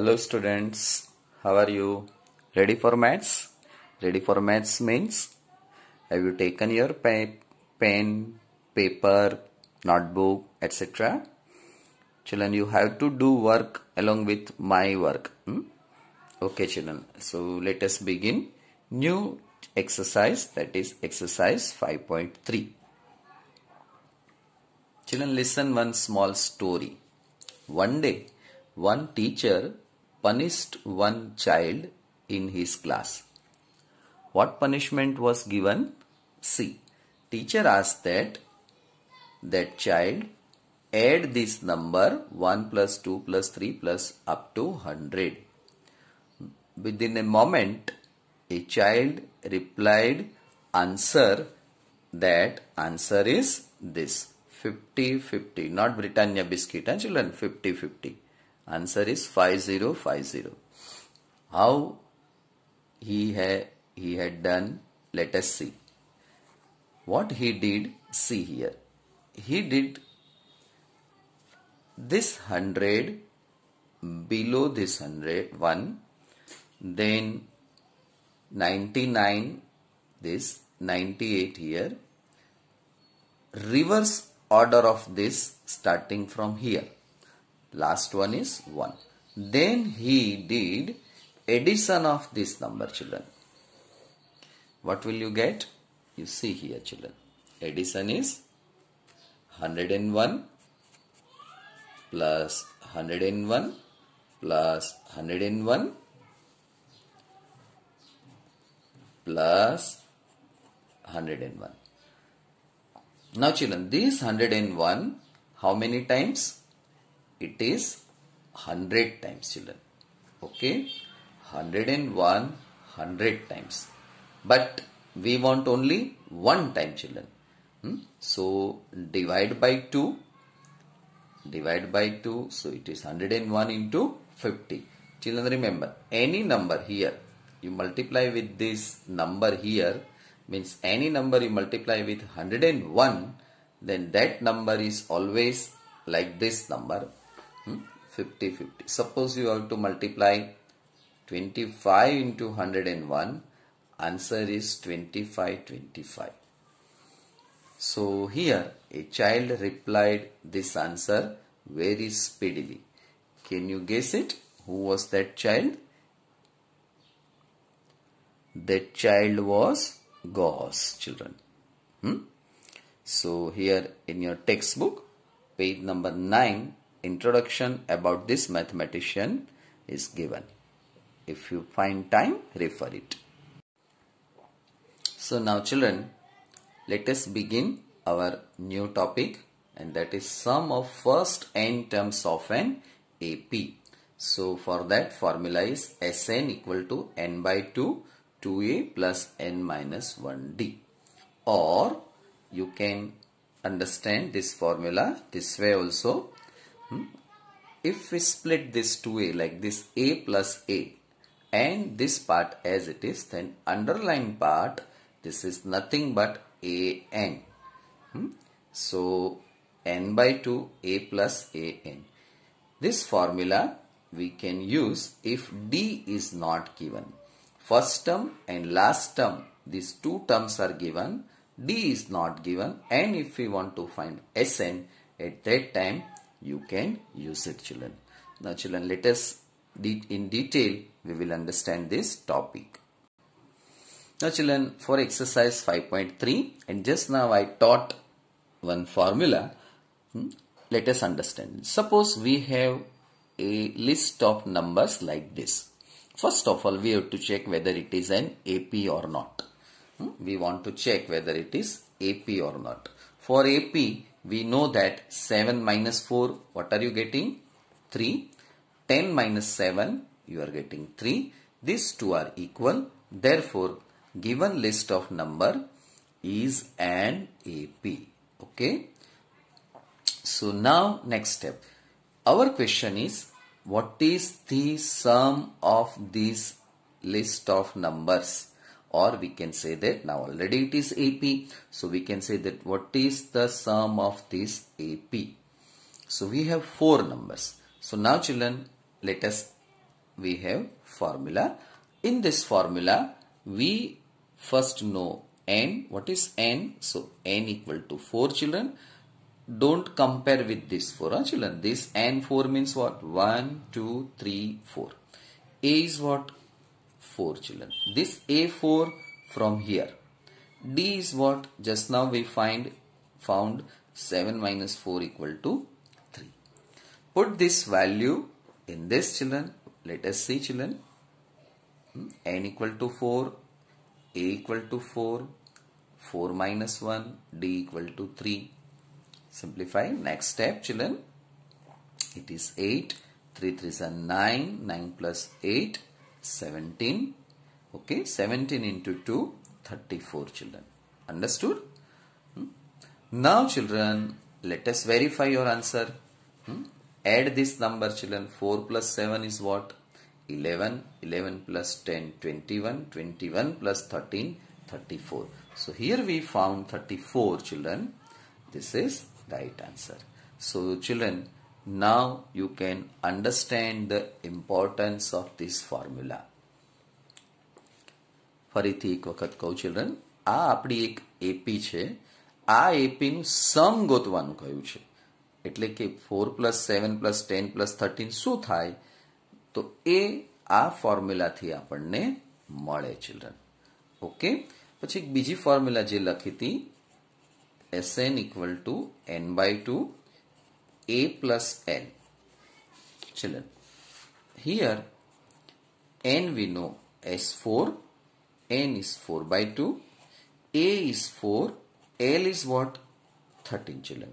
hello students how are you ready for maths ready for maths means have you taken your pen paper notebook etc children you have to do work along with my work hmm? okay children so let us begin new exercise that is exercise 5.3 children listen one small story one day one teacher punished one child in his class. What punishment was given? See, Teacher asked that that child add this number 1 plus 2 plus 3 plus up to 100. Within a moment, a child replied answer that answer is this 50 50 not britannia biscuit and children 50 50 Answer is 5050. How he had, he had done, let us see. What he did, see here. He did this 100 below this 100, 1, then 99, this 98 here, reverse order of this starting from here last one is 1. Then he did addition of this number children. What will you get? You see here children. Addition is 101 plus 101 plus 101 plus 101. Now children, this 101 how many times? it is 100 times children okay 101 100 times but we want only one time children hmm? so divide by 2 divide by 2 so it is 101 into 50 children remember any number here you multiply with this number here means any number you multiply with 101 then that number is always like this number 50 50 suppose you have to multiply 25 into 101 answer is 25 25 so here a child replied this answer very speedily can you guess it who was that child that child was Gauss children hmm? so here in your textbook page number 9 introduction about this mathematician is given. If you find time, refer it. So now children, let us begin our new topic and that is sum of first n terms of an AP. So for that formula is Sn equal to n by 2 2a plus n minus 1d or you can understand this formula this way also Hmm? If we split this 2a like this a plus a and this part as it is then underlying part this is nothing but a n. Hmm? So n by 2 a plus a n. This formula we can use if d is not given. First term and last term these two terms are given d is not given and if we want to find Sn at that time you can use it children. Now children let us de in detail we will understand this topic. Now children for exercise 5.3 and just now I taught one formula. Hmm? Let us understand. Suppose we have a list of numbers like this. First of all, we have to check whether it is an AP or not. Hmm? We want to check whether it is AP or not. For AP, we know that 7 minus 4, what are you getting? 3. 10 minus 7, you are getting 3. These two are equal. Therefore, given list of number is an AP. Okay. So now next step. Our question is what is the sum of this list of numbers? or we can say that now already it is AP. So we can say that what is the sum of this AP. So we have four numbers. So now children let us we have formula. In this formula we first know n. What is n? So n equal to 4 children. Don't compare with this 4 children. This n 4 means what? One, two, three, four. A is what? 4 children. This A4 from here. D is what just now we find found 7 minus 4 equal to 3. Put this value in this children. Let us see children. Hmm? N equal to 4, A equal to 4, 4 minus 1, D equal to 3. Simplify. Next step children. It is 8. 3 3 is 9. 9 plus 8. 17 okay 17 into 2 34 children understood hmm? now children let us verify your answer hmm? add this number children 4 plus 7 is what 11 11 plus 10 21 21 plus 13 34 so here we found 34 children this is right answer so children Now you can understand the importance of this formula. ફરીથી એક વખત કહું children આ આપણી એક AP છે આ એપીનું સમ ગોતવાનું કહ્યું છે એટલે કે four plus seven plus ten plus thirteen શું થાય તો એ આ ફોર્મ્યુલાથી આપણને મળે ચિલ્ડ્રન ઓકે પછી એક બીજી ફોર્મ્યુલા જે લખી હતી S N equal to N by two a plus n. Children, here n we know is 4, n is 4 by 2, a is 4, l is what? 13 children.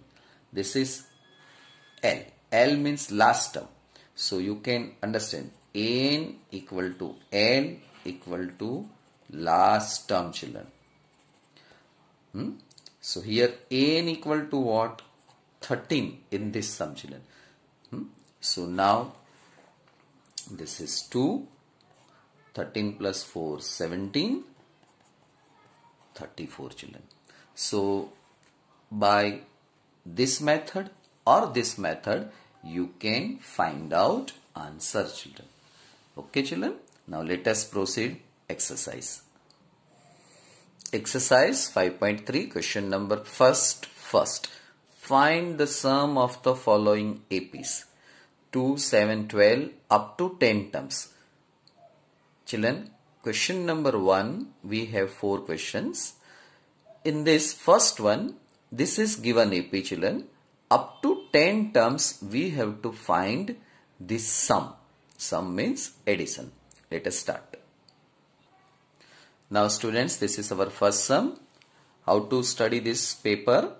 This is l. l means last term. So you can understand n equal to n equal to last term children. Hmm? So here n equal to what? 13 in this Samchilan. Hmm? So now this is 2, 13 plus 4, 17, 34 children. So by this method or this method you can find out answer children. Okay children. Now let us proceed exercise. Exercise 5.3 question number first first. Find the sum of the following APs 2, 7, 12 up to 10 terms. Children, question number 1 we have 4 questions. In this first one, this is given AP children. Up to 10 terms we have to find this sum. Sum means addition. Let us start. Now students, this is our first sum. How to study this paper?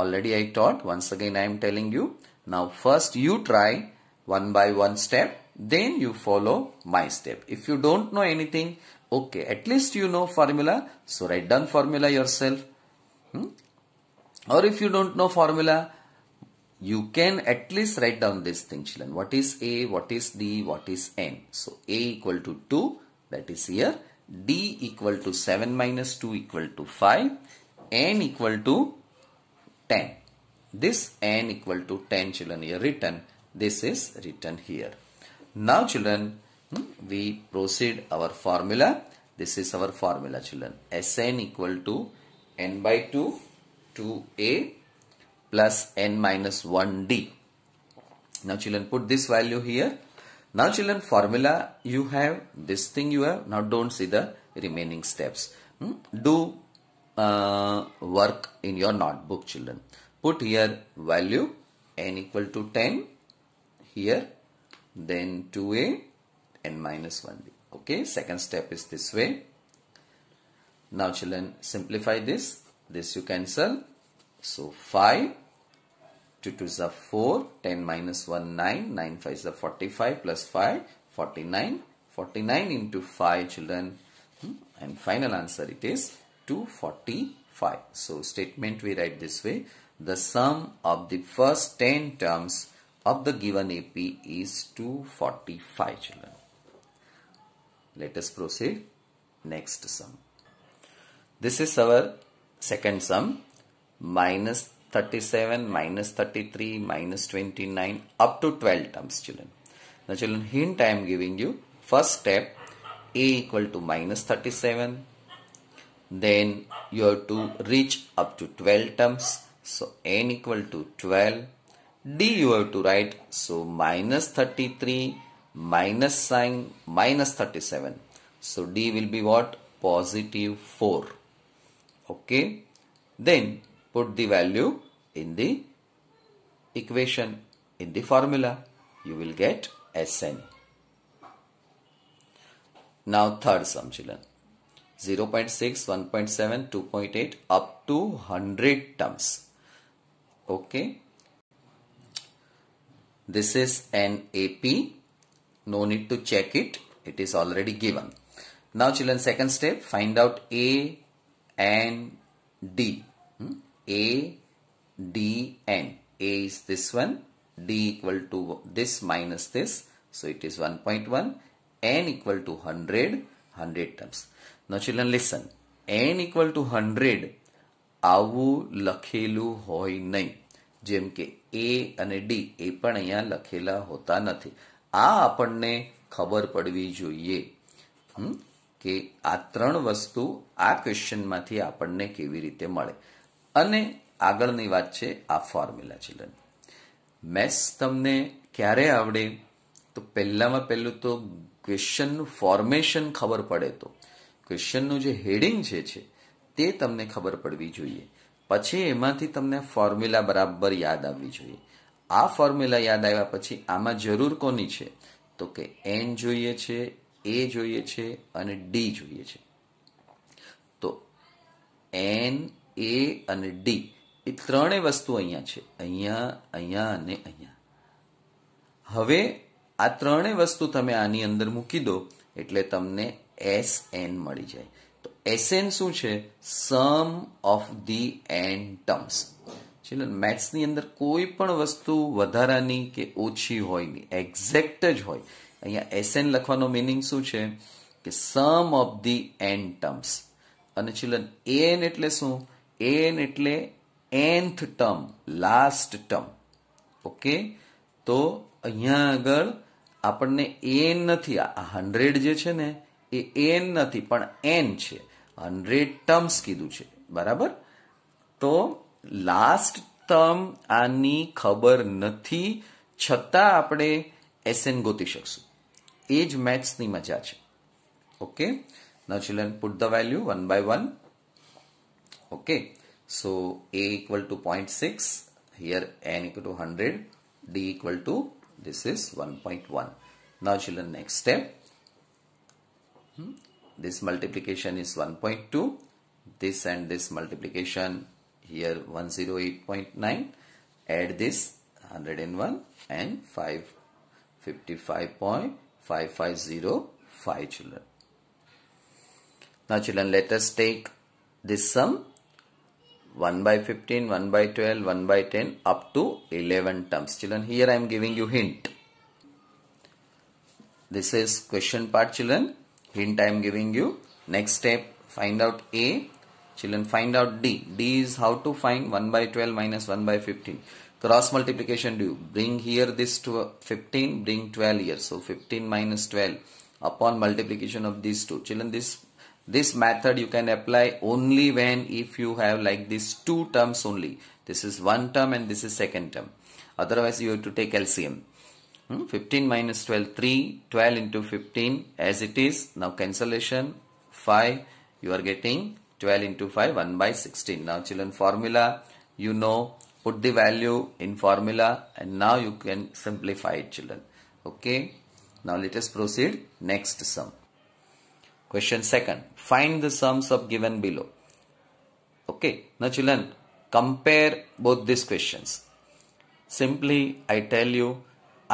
Already I taught. Once again I am telling you. Now first you try one by one step. Then you follow my step. If you don't know anything, okay. At least you know formula. So write down formula yourself. Hmm? Or if you don't know formula, you can at least write down this thing children. What is A? What is D? What is N? So A equal to 2. That is here d equal to 7 minus 2 equal to 5 n equal to 10. This n equal to 10 children here written. This is written here. Now children, hmm, we proceed our formula. This is our formula children. Sn equal to n by 2 2a plus n minus 1d. Now children put this value here. Now children formula you have this thing you have. Now don't see the remaining steps. Hmm, do uh, work in your notebook children. Put here value n equal to 10 here then 2a n minus 1b. Okay second step is this way. Now children simplify this. This you cancel. So 5 2 2 is a 4 10 minus 1 9 9 5 is a 45 plus 5 49 49 into 5 children hmm, and final answer it is to 45. So statement we write this way. The sum of the first 10 terms of the given AP is 245 children. Let us proceed next sum. This is our second sum minus 37 minus 33 minus 29 up to 12 terms children. Now children hint I am giving you first step a equal to minus 37 then you have to reach up to 12 terms so n equal to 12 d you have to write so minus 33 minus sign minus 37 so d will be what positive 4 okay then put the value in the equation in the formula you will get sn now third sum children 0.6, 1.7, 2.8 up to 100 terms. Okay. This is an AP. No need to check it. It is already given. Now children second step find out A and d. Hmm? A, d, n. A is this one. D equal to this minus this. So it is 1.1. N equal to 100. 100 terms. Now children listen. n equal to 100 આવું લખેલું હોય નહીં જેમ કે એ અને D એ પણ અહીંયા લખેલા હોતા નથી આ આપણને ખબર પડવી જોઈએ કે આ ત્રણ વસ્તુ આ ક્વેશ્ચનમાંથી આપણને કેવી રીતે મળે અને આગળની વાત છે આ ફોર્મ્યુલા ચિલ્ડ્રન મેથ્સ તમને ક્યારે આવડે તો પહેલામાં પહેલું તો ક્વેશ્ચનનું ફોર્મેશન ખબર પડે તો ક્વેશ્ચનનું જે હેડિંગ જે છે તે તમને ખબર પડવી જોઈએ પછી એમાંથી તમને ફોર્મ્યુલા બરાબર યાદ આવવી જોઈએ આ ફોર્મ્યુલા યાદ આવ્યા પછી આમાં જરૂર કોની છે તો કે એન જોઈએ છે એ જોઈએ છે અને ડી જોઈએ છે તો એન એ અને ડી એ ત્રણેય વસ્તુ અહીંયા છે અહીંયા અહીંયા અને અહીંયા હવે આ ત્રણેય વસ્તુ તમે આની અંદર મૂકી દો એટલે તમને એસ એન મળી જાય તો એસ એન શું છે sum of the N terms children મેથ્સની અંદર કોઈ પણ વસ્તુ વધારાની કે ઓછી હોય નહીં એક્ઝેક્ટ જ હોય અહીંયા એસ એન લખવાનો મિનિંગ શું છે કે sum of the N terms અને છેલ્લે એન એટલે શું એન એટલે nth term last term okay તો અહીંયા આગળ આપણને એન નથી આ હંડ્રેડ જે છે ને એ એન નથી પણ એન છે હંડ્રેડ ટર્મ્સ કીધું છે બરાબર તો લાસ્ટ ટર્મ આની ખબર નથી છતાં આપણે એસએન ગોતી શકશું એ જ મેથ્સની મજા છે okay now children put the value one by one okay so A equal to point six here N equal to hundred D equal to this is 1.1 now children next step This multiplication is 1.2. This and this multiplication here 108.9. Add this 101 and 555.5505 children. Now children let us take this sum 1 by 15, 1 by 12, 1 by 10 up to 11 terms. Children, here I am giving you hint. This is question part children. Hint I am giving you. Next step, find out A. Children, find out D. D is how to find 1 by 12 minus 1 by 15. Cross multiplication do. Bring here this to 15, bring 12 here. So 15 minus 12 upon multiplication of these two. Children, this this method you can apply only when if you have like these two terms only. This is one term and this is second term. Otherwise, you have to take LCM. Hmm, 15 minus 12, 3. 12 into 15 as it is. Now cancellation 5. You are getting 12 into 5, 1 by 16. Now children formula, you know, put the value in formula and now you can simplify it children. Okay. Now let us proceed next sum. Question second. Find the sums of given below. Okay. Now children, compare both these questions. Simply I tell you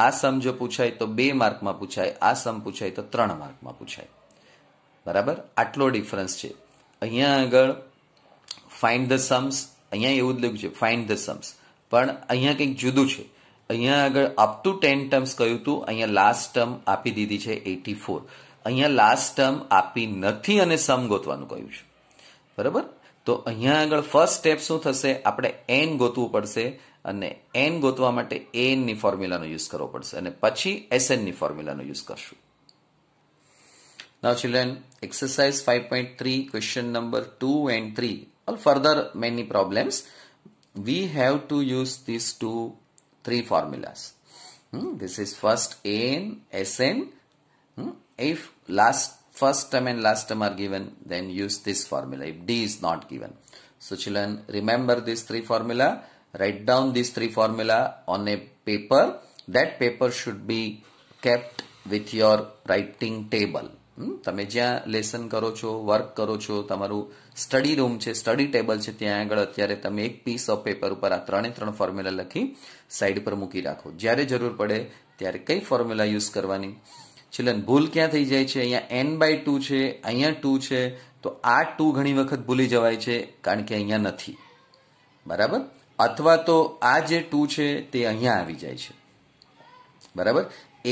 આ સમ જો પૂછાય તો બે માર્કમાં પૂછાય આ સમ પૂછાય તો ત્રણ માર્કમાં પૂછાય બરાબર આટલો ડિફરન્સ છે અહીંયા આગળ ફાઇન્ડ ધ સમ્સ અહીંયા એવું જ લખ્યું છે ફાઇન્ડ ધ સમ્સ પણ અહીંયા કંઈક જુદું છે અહીંયા આગળ અપ ટુ ટેન ટર્મ્સ કહ્યું હતું અહીંયા લાસ્ટ ટર્મ આપી દીધી છે એટી ફોર અહીંયા લાસ્ટ ટર્મ આપી નથી અને સમ ગોતવાનું કહ્યું છે બરાબર તો અહીંયા આગળ ફર્સ્ટ સ્ટેપ શું થશે આપણે એન ગોતવું પડશે અને એન ગોતવા માટે એનની ફોર્મ્યુલાનો યુઝ કરવો પડશે અને પછી એસએનની ફોર્મ્યુલાનો યુઝ કરશું now children exercise five point three question number two and three all further many problems we have to use this two three formulas this is first an sn hmm? if last first term and last term are given then use this formula if d is not given so children remember these three formula write down these three formula on a paper that paper should be kept with your writing table hmm? તમે જ્યાં lesson કરો છો work કરો છો તમારું study room છે study table છે ત્યાં આગળ અત્યારે તમે એક પીસ ઓફ પેપર ઉપર આ ત્રણે ત્રણ ફોર્મ્યુલા લખી સાઈડ પર મૂકી રાખો જ્યારે જરૂર પડે ત્યારે કઈ ફોર્મ્યુલા યુઝ કરવાની છેલ્લે ભૂલ ક્યાં થઈ જાય છે અહીંયા એન બાય ટુ છે અહીંયા ટુ છે તો આ ટુ ઘણી વખત ભૂલી જવાય છે કારણ કે અહીંયા નથી બરાબર અથવા તો આ જે ટુ છે તે અહીંયા આવી જાય છે બરાબર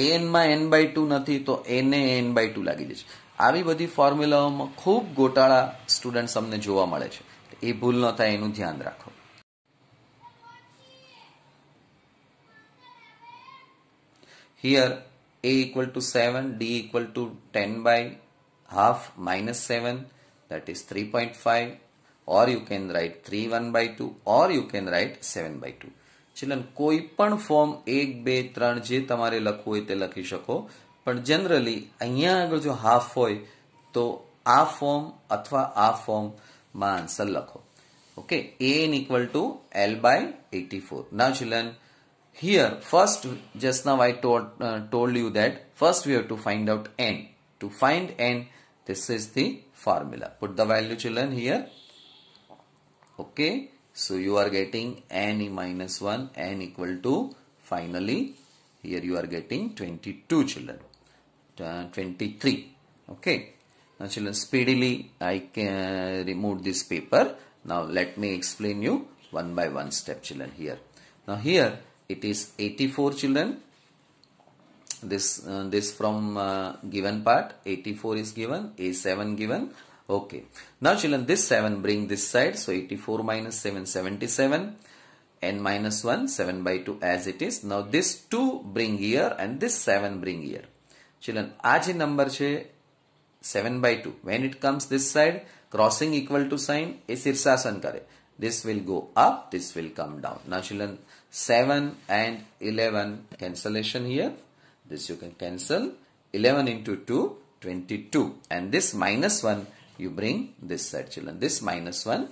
એનમાં એન બાય ટુ નથી તો એને એન બાય ટુ લાગી જશે આવી બધી ફોર્મ્યુલાઓમાં ખૂબ ગોટાળા સ્ટુડન્ટ્સ અમને જોવા મળે છે એ ભૂલ ન થાય એનું ધ્યાન રાખો here A equal to seven D equal to ten by half minus seven minus is three is 3.5 और यू कैन राइट 3 1/2 और यू कैन राइट 7/2 चिल्ड्रन कोई पण फॉर्म 1 2 3 जे तुम्हारे લખ હોય તે લખી શકો પણ જનરલી અહીંયા અગર જો 1/2 હોય તો આ ફોર્મ अथवा આ ફોર્મ માં आंसर લખો ઓકે n = l/84 ના चिल्ड्रन हियर ફર્સ્ટ જસ્ટ ના told you that first we have to find out n to find n This is the formula put the value children here okay so you are getting n minus 1 n equal to finally here you are getting 22 children uh, 23 okay now children speedily I can remove this paper now let me explain you one by one step children here now here it is 84 children this uh, this from uh, given part 84 is given a7 given Okay. Now children, this 7 bring this side. So 84 minus 7, 77. N minus 1, 7 by 2 as it is. Now this 2 bring here and this 7 bring here. Children, aaj number number છે 7 by 2. When it comes this side, crossing equal to sign a શીર્ષાસન કરે. This will go up, this will come down. Now children, 7 and 11 cancellation here. This you can cancel. 11 into 2, 22. And this minus 1 you bring this side children. This minus 1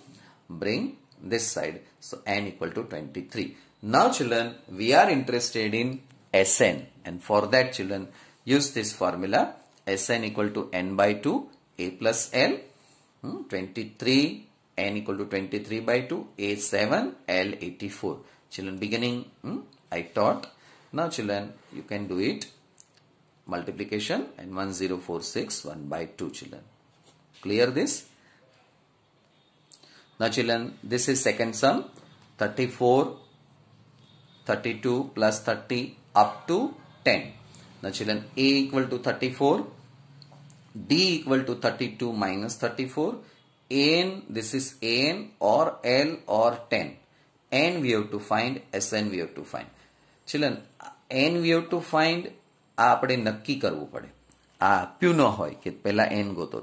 bring this side. So n equal to 23. Now children we are interested in Sn and for that children use this formula Sn equal to n by 2 a plus l hmm, 23 n equal to 23 by 2 a 7 l 84 children beginning hmm, I taught now children you can do it multiplication and 1046 1 by 2 children clear this now children this is second sum 34 32 plus 30 up to 10 now children a equal to 34 d equal to 32 minus 34 an this is an or l or 10 n we have to find sn we have to find children n we have to find આ આપણે નક્કી કરવું પડે આ આપ્યું ન હોય કે પહેલા એન ગોતો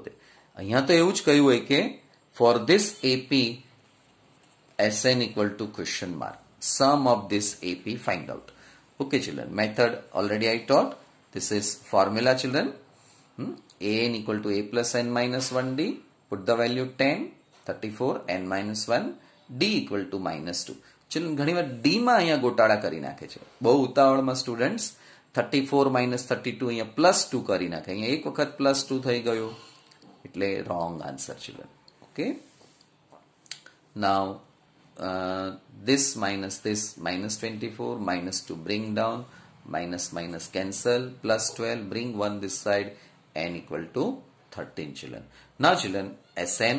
અહીંયા તો એવું જ કહી હોય કે for this AP S N equal to question mark sum of this AP find out okay children method already I taught this is formula children N equal to A + N - 1 d put the value 10 34 N - 1 d equal to -2 ચિન ઘણીવાર d માં અહીંયા ગોટાળા કરી નાખે છે બહુ ઉત્તાવળમાં students 34 - 32 અહીંયા + 2 કરી નાખે અહીંયા એક વખત + 2 થઈ ગયો it lay wrong answer children okay now uh, this minus this minus 24 minus 2 bring down minus minus cancel plus 12 bring 1 this side n equal to 13 children now children sn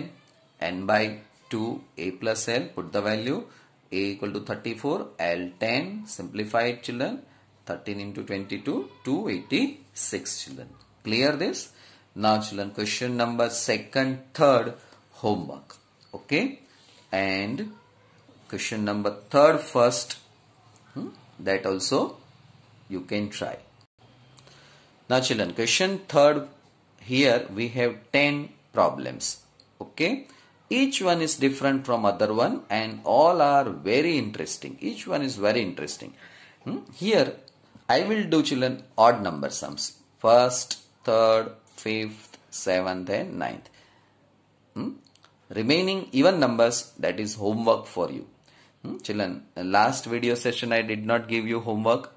n by 2 a plus l put the value a equal to 34 l 10 simplified children 13 into 22 286 children clear this now children question number second, third homework. Okay. And question number third first hmm, that also you can try. Now children question third here we have 10 problems. Okay. Each one is different from other one and all are very interesting. Each one is very interesting. Hmm? Here I will do children odd number sums. First, third, fifth, seventh and ninth. Hmm? Remaining even numbers that is homework for you. Hmm? Children, last video session I did not give you homework.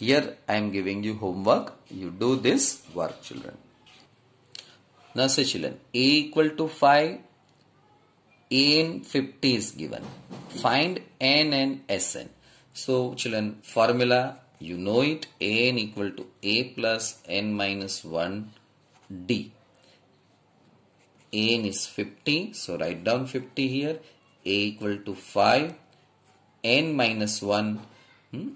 Here I am giving you homework. You do this work children. Now say children, A equal to 5, n 50 is given. Find n and sn. So children, formula you know it an equal to a plus n minus 1 D. N is 50, so write down 50 here. A equal to 5, N minus 1, hmm,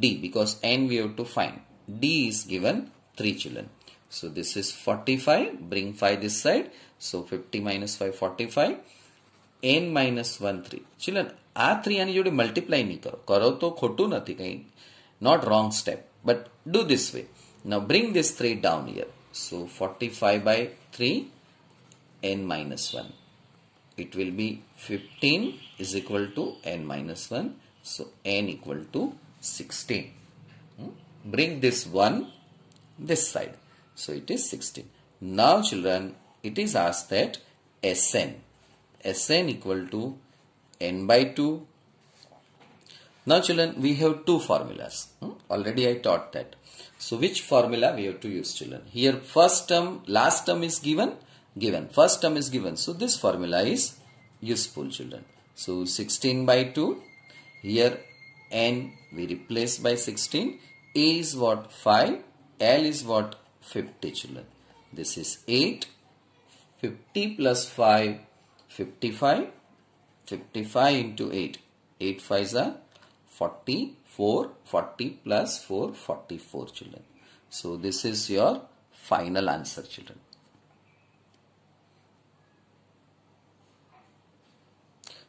D because N we have to find. D is given 3 children. So this is 45, bring 5 this side. So 50 minus 5, 45. N minus 1, 3. Children, R 3, આની જોડે multiply નહીં કરો કરો તો ખોટું નથી કંઈ not wrong step, but do this way. Now bring this three down here. So 45 by 3 n minus 1. It will be 15 is equal to n minus 1. So n equal to 16. Hmm? Bring this 1 this side. So it is 16. Now children it is asked that Sn. Sn equal to n by 2. Now children we have two formulas. Hmm? Already I taught that. So which formula we have to use children? Here first term, last term is given, given. First term is given. So this formula is useful children. So 16 by 2. Here n we replace by 16. A is what 5. L is what 50 children. This is 8. 50 plus 5. 55. 55 into 8. 8 5 a 44, 40 plus 4, 44 children. So this is your final answer children.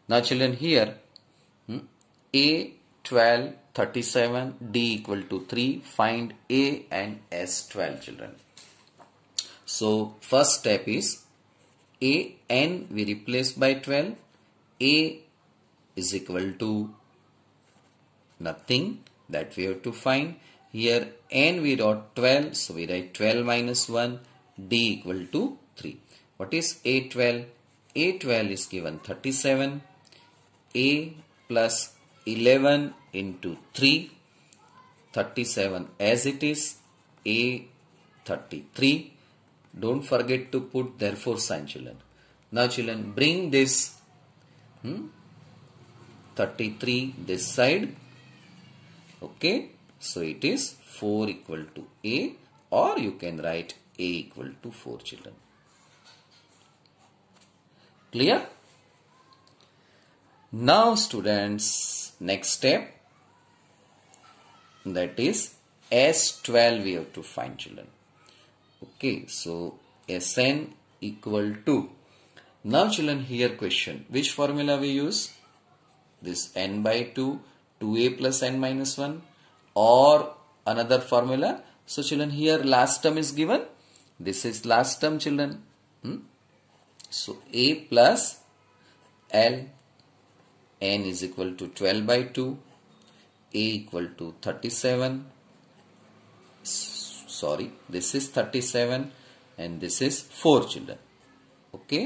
Now children here hmm, A 12 37 D equal to 3 find A and S 12 children. So first step is A n we replace by 12 A is equal to nothing that we have to find. Here n we wrote 12 so we write 12 minus 1 d equal to 3. What is A12? A12 is given 37 A plus 11 into 3 37 as it is A 33 don't forget to put therefore sign children now children bring this hmm, 33 this side Okay. So it is 4 equal to A or you can write A equal to 4 children. Clear? Now students, next step that is S12 we have to find children. Okay, so Sn equal to. Now children here question, which formula we use? This n by 2 2a plus n minus 1 or another formula. So children here last term is given. This is last term children. Hmm? So a plus L n is equal to 12 by 2 a equal to 37 sorry this is 37 and this is 4 children okay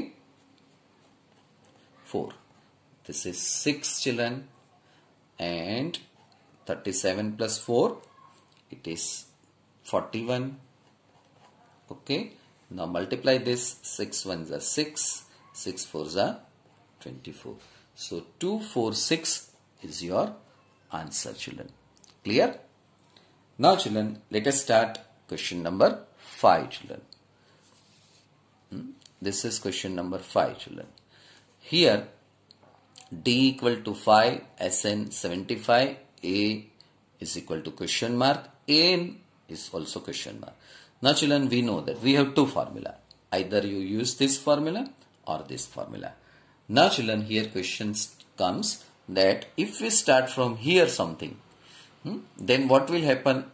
4 this is 6 children and 37 plus 4 it is 41 okay now multiply this 6 ones are 6 6 fours are 24 so 246 is your answer children clear now children let us start question number 5 children hmm? this is question number 5 children here D equal to 5, Sn 75, A is equal to question mark, An is also question mark. Now children, we know that we have two formula. Either you use this formula or this formula. Now children, here questions comes that if we start from here something, hmm, then what will happen?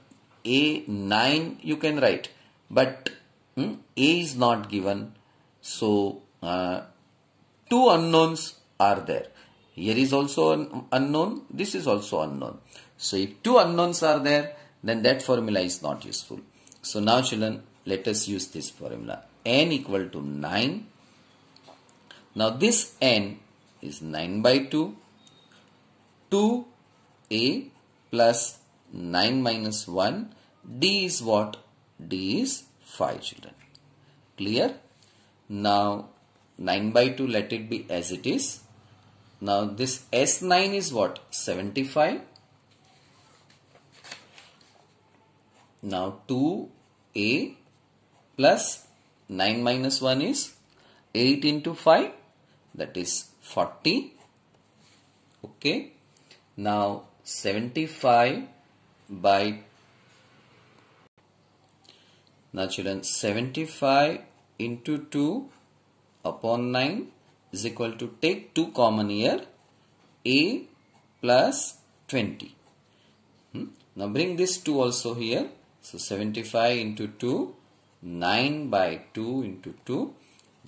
A9 you can write, but hmm, A is not given. So, uh, two unknowns are there. Here is also an unknown. This is also unknown. So if two unknowns are there, then that formula is not useful. So now children, let us use this formula. n equal to 9. Now this n is 9 by 2. 2a plus 9 minus 1. d is what? d is 5 children. Clear? Now 9 by 2 let it be as it is. Now this S9 is what? 75. Now 2A plus 9 minus 1 is 8 into 5 that is 40. Okay. Now 75 by now children 75 into 2 upon 9 is equal to take 2 common here a plus 20 hmm? now bring this 2 also here so 75 into 2 9 by 2 into 2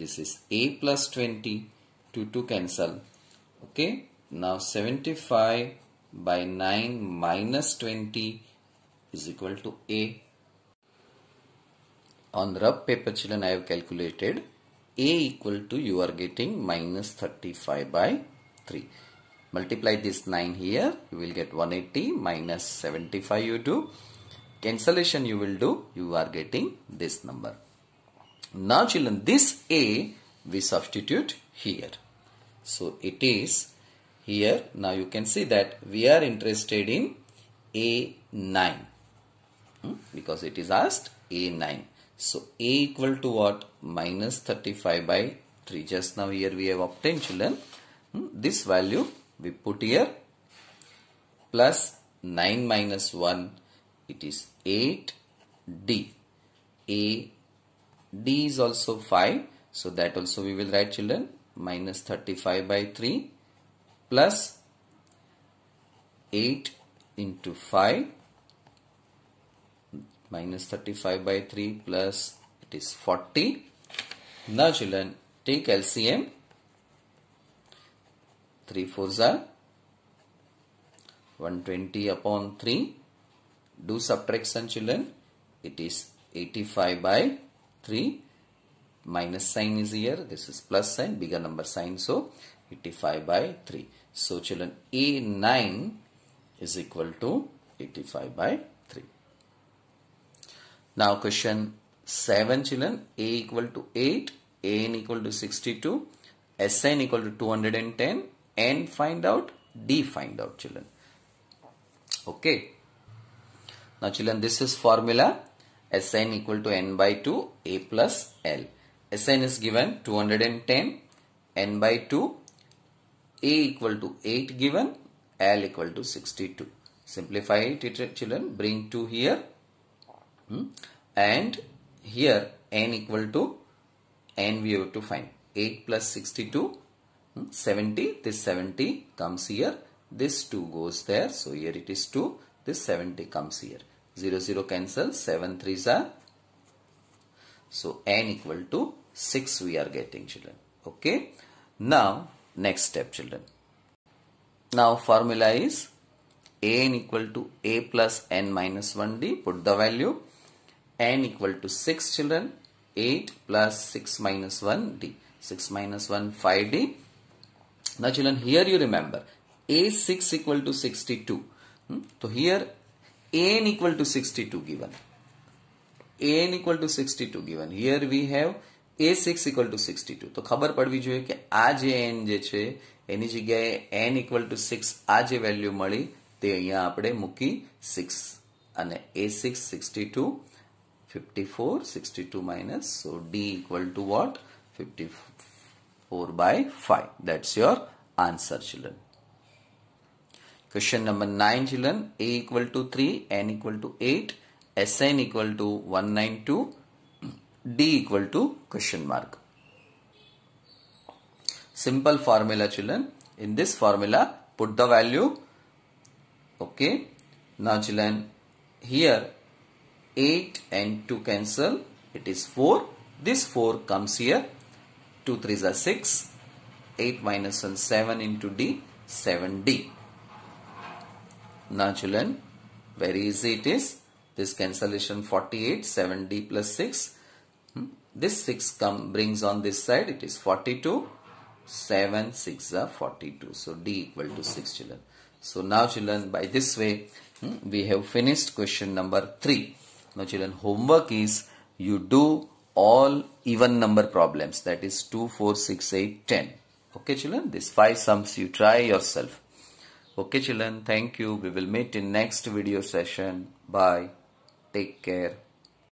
this is a plus 20 2 2 cancel okay now 75 by 9 minus 20 is equal to a on rough paper children I have calculated a equal to you are getting minus 35 by 3 multiply this 9 here you will get 180 minus 75 you do cancellation you will do you are getting this number now children this a we substitute here so it is here now you can see that we are interested in a9 hmm, because it is asked a9 so A equal to what? Minus 35 by 3. Just now here we have obtained children. Hmm, this value we put here. Plus 9 minus 1. It is 8D. A D is also 5. So that also we will write children. Minus 35 by 3 plus 8 into 5 minus 35 by 3 plus it is 40. Now children take LCM 3 4 120 upon 3 do subtraction children it is 85 by 3 minus sign is here this is plus sign bigger number sign so 85 by 3 so children a9 is equal to 85 by now question 7 children A equal to 8, n equal to 62, Sn equal to 210, N find out, D find out children. Okay. Now children this is formula Sn equal to N by 2 A plus L. Sn is given 210, N by 2, A equal to 8 given, L equal to 62. Simplify it children, bring 2 here and here n equal to n we have to find 8 plus 62 hmm, 70 this 70 comes here this 2 goes there so here it is 2 this 70 comes here 0 0 cancel 7 3s are so n equal to 6 we are getting children okay now next step children now formula is an equal to a plus n minus 1d put the value n equal to 6 children 8 plus 6 minus 1 d 6 minus 1 5 d now children here you remember a6 equal to 62 hmm? so here an equal to 62 given an equal to 62 given here we have a6 equal to 62 તો ખબર પડવી જોઈએ કે આ જે n જે છે એની જગ્યાએ n equal to 6 આ જે વેલ્યુ મળી તે અહીંયા આપણે મૂકી 6 અને a6 62 54, 62 minus. So D equal to what? 54 by 5. That's your answer children. Question number 9 children. A equal to 3, N equal to 8, Sn equal to 192, D equal to question mark. Simple formula children. In this formula put the value. Okay. Now children here 8 and 2 cancel. It is 4. This 4 comes here. 2 3s are 6. 8 minus 1 7 into D 7D. Now children very easy it is. This cancellation 48 7D plus 6. Hmm? This 6 come brings on this side it is 42. 7 6 are 42. So D equal to 6 children. So now children by this way hmm, we have finished question number 3. Now children, homework is you do all even number problems that is 2, 4, 6, 8, 10. Okay children, these 5 sums you try yourself. Okay children, thank you. We will meet in next video session. Bye. Take care.